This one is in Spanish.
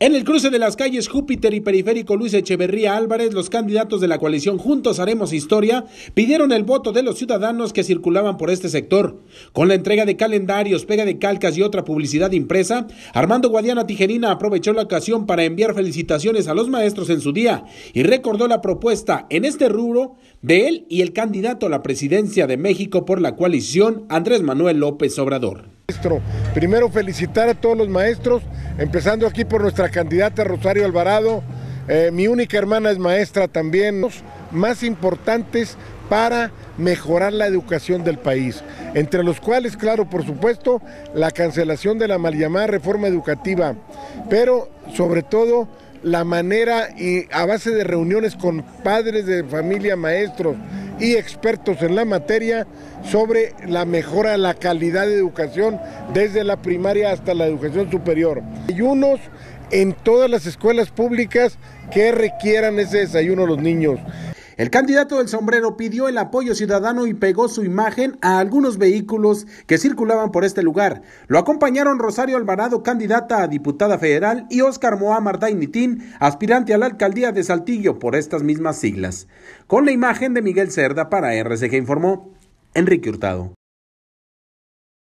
En el cruce de las calles Júpiter y Periférico Luis Echeverría Álvarez, los candidatos de la coalición Juntos Haremos Historia pidieron el voto de los ciudadanos que circulaban por este sector. Con la entrega de calendarios, pega de calcas y otra publicidad impresa, Armando Guadiana Tijerina aprovechó la ocasión para enviar felicitaciones a los maestros en su día y recordó la propuesta en este rubro de él y el candidato a la presidencia de México por la coalición Andrés Manuel López Obrador. Primero felicitar a todos los maestros, empezando aquí por nuestra candidata Rosario Alvarado. Eh, mi única hermana es maestra también. Los más importantes para mejorar la educación del país, entre los cuales, claro, por supuesto, la cancelación de la mal llamada reforma educativa, pero sobre todo la manera y a base de reuniones con padres de familia, maestros, y expertos en la materia sobre la mejora de la calidad de educación desde la primaria hasta la educación superior. unos en todas las escuelas públicas que requieran ese desayuno a los niños. El candidato del sombrero pidió el apoyo ciudadano y pegó su imagen a algunos vehículos que circulaban por este lugar. Lo acompañaron Rosario Alvarado, candidata a diputada federal, y Óscar Moa Dainitín, aspirante a la alcaldía de Saltillo por estas mismas siglas. Con la imagen de Miguel Cerda para RCG informó Enrique Hurtado.